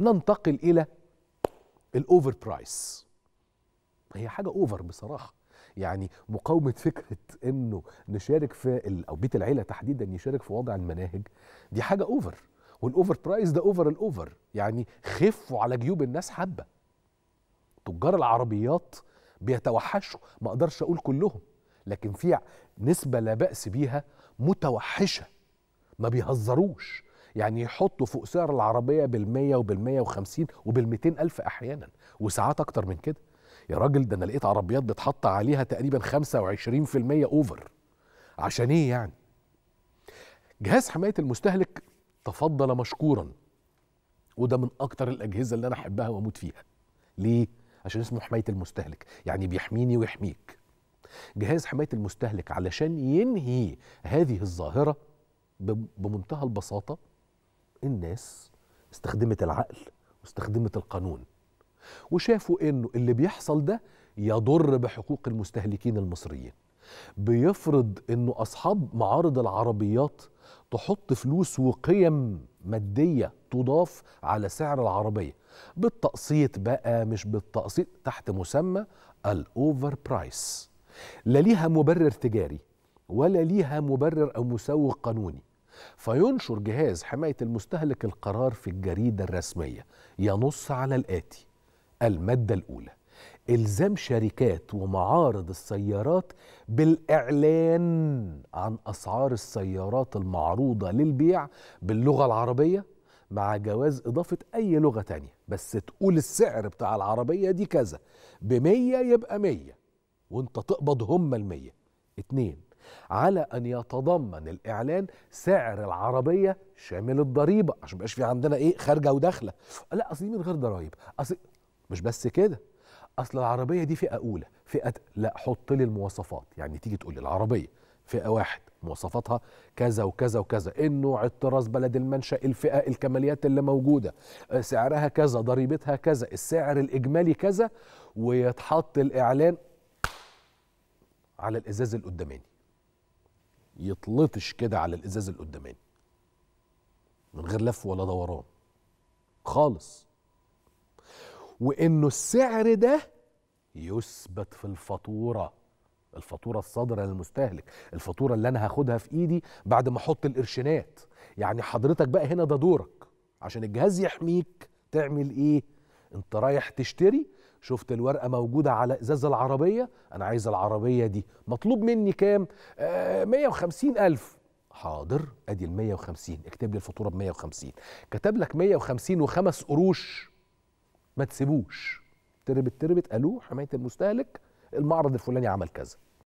ننتقل إلى الأوفر برايس هي حاجة أوفر بصراحة يعني مقاومة فكرة إنه نشارك في أو بيت العيلة تحديدا يشارك في وضع المناهج دي حاجة أوفر والأوفر برايس ده أوفر الأوفر يعني خفوا على جيوب الناس حبة تجار العربيات بيتوحشوا ما أقدرش أقول كلهم لكن في نسبة لا بأس بيها متوحشة ما بيهزروش يعني يحطوا فوق سعر العربيه بال100 وبال150 وبال200 الف احيانا وساعات اكتر من كده يا راجل ده انا لقيت عربيات بتحط عليها تقريبا 25% اوفر عشان ايه يعني جهاز حمايه المستهلك تفضل مشكورا وده من اكتر الاجهزه اللي انا احبها واموت فيها ليه عشان اسمه حمايه المستهلك يعني بيحميني ويحميك جهاز حمايه المستهلك علشان ينهي هذه الظاهره بمنتهى البساطه الناس استخدمت العقل واستخدمت القانون وشافوا انه اللي بيحصل ده يضر بحقوق المستهلكين المصريين بيفرض انه اصحاب معارض العربيات تحط فلوس وقيم ماديه تضاف على سعر العربيه بالتقسيط بقى مش بالتقسيط تحت مسمى الاوفر برايس لا ليها مبرر تجاري ولا ليها مبرر او مسوق قانوني فينشر جهاز حماية المستهلك القرار في الجريدة الرسمية ينص على الآتي المادة الأولى إلزام شركات ومعارض السيارات بالإعلان عن أسعار السيارات المعروضة للبيع باللغة العربية مع جواز إضافة أي لغة تانية بس تقول السعر بتاع العربية دي كذا بمية يبقى مية وانت تقبض هم المية اتنين على ان يتضمن الاعلان سعر العربيه شامل الضريبه عشان ما في عندنا ايه خارجه وداخله لا اصل دي من غير ضرايب اصل مش بس كده اصل العربيه دي فئه اولى فئه لا حط لي المواصفات يعني تيجي تقول لي العربيه فئه واحد مواصفاتها كذا وكذا وكذا النوع إيه الطراز بلد المنشا الفئه الكماليات اللي موجوده آه، سعرها كذا ضريبتها كذا السعر الاجمالي كذا ويتحط الاعلان على الازاز اللي قداماني يتلطش كده على الازاز القداماني من غير لف ولا دوران خالص وانه السعر ده يثبت في الفاتوره الفاتوره الصادره للمستهلك الفاتوره اللي انا هاخدها في ايدي بعد ما احط القرشينات يعني حضرتك بقى هنا ده دورك عشان الجهاز يحميك تعمل ايه انت رايح تشتري شفت الورقه موجوده على ازاز العربيه انا عايز العربيه دي مطلوب مني كام آه 150 الف حاضر ادي ال 150 اكتب لي الفاتوره ب 150 كتب لك 150 وخمس قروش ما تسيبوش تربت تربت الو حمايه المستهلك المعرض الفلاني عمل كذا